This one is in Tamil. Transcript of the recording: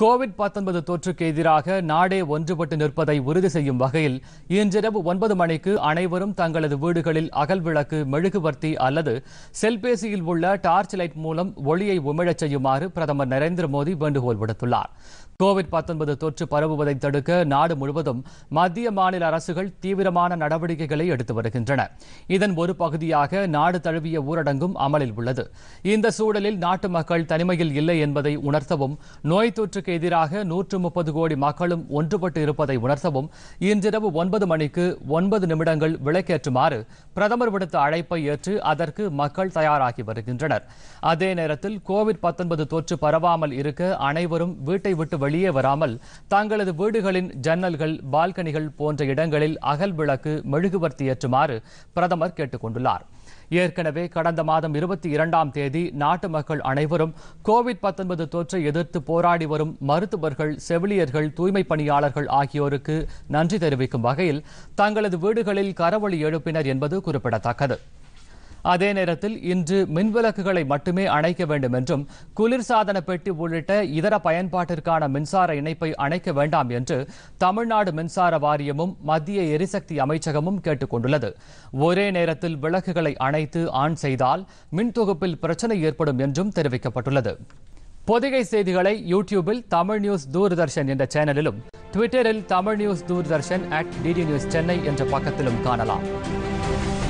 கோவிட் பத்தொன்பது தொற்றுக்கு எதிராக நாடே ஒன்றுபட்டு நிற்பதை உறுதி செய்யும் வகையில் இன்றிரவு ஒன்பது மணிக்கு அனைவரும் தங்களது வீடுகளில் அகல்விளக்கு மெழுகுவர்த்தி அல்லது செல்பேசியில் உள்ள டார்ச் லைட் மூலம் ஒளியை உமிழச் செய்யுமாறு பிரதமர் நரேந்திர மோடி வேண்டுகோள் விடுத்துள்ளார் கோவிட் பத்தொன்பது தொற்று பரவுவதை தடுக்க நாடு முழுவதும் மத்திய மாநில அரசுகள் தீவிரமான நடவடிக்கைகளை எடுத்து வருகின்றன இதன் ஒரு பகுதியாக நாடு தழுவிய ஊரடங்கும் அமலில் உள்ளது இந்த சூழலில் நாட்டு மக்கள் தனிமையில் இல்லை என்பதை உணர்த்தவும் நோய் தொற்றுக்கு எதிராக நூற்று முப்பது கோடி மக்களும் ஒன்றுபட்டு இருப்பதை உணர்த்தவும் இன்றிரவு ஒன்பது மணிக்கு ஒன்பது நிமிடங்கள் விளக்கேற்றுமாறு பிரதமர் விடுத்த அழைப்பை ஏற்று அதற்கு மக்கள் தயாராகி வருகின்றனர் அதே நேரத்தில் கோவிட் தொற்று பரவாமல் இருக்க அனைவரும் வீட்டை விட்டு வெளியே வெளியே வராமல் தங்களது வீடுகளின் ஜன்னல்கள் பால்கனிகள் போன்ற இடங்களில் அகல் விளக்கு மெழுகுவர்த்தி ஏற்றுமாறு பிரதமர் கேட்டுக் கொண்டுள்ளார் ஏற்கனவே கடந்த மாதம் இருபத்தி இரண்டாம் தேதி நாட்டு மக்கள் அனைவரும் கோவிட் பத்தொன்பது தொற்றை எதிர்த்து போராடி வரும் மருத்துவர்கள் செவிலியர்கள் தூய்மை பணியாளர்கள் ஆகியோருக்கு நன்றி தெரிவிக்கும் வகையில் தங்களது வீடுகளில் கரவொளி எழுப்பினர் என்பது குறிப்பிடத்தக்கது அதே நேரத்தில் இன்று மின்விளக்குகளை மட்டுமே அணைக்க வேண்டும் என்றும் குளிர்சாதன பெட்டி உள்ளிட்ட இதர பயன்பாட்டிற்கான மின்சார இணைப்பை அணைக்க வேண்டாம் என்று தமிழ்நாடு மின்சார வாரியமும் மத்திய எரிசக்தி அமைச்சகமும் கேட்டுக் கொண்டுள்ளது ஒரே நேரத்தில் விளக்குகளை அணைத்து ஆன் செய்தால் மின் தொகுப்பில் பிரச்சனை ஏற்படும் என்றும் தெரிவிக்கப்பட்டுள்ளது பொதிகை செய்திகளை யூடியூபில் தமிழ் நியூஸ் தூர்தர்ஷன் என்ற சேனலிலும் ட்விட்டரில் Tamil news Doordarshan at DD news Chennai என்ற பக்கத்திலும் காணலாம்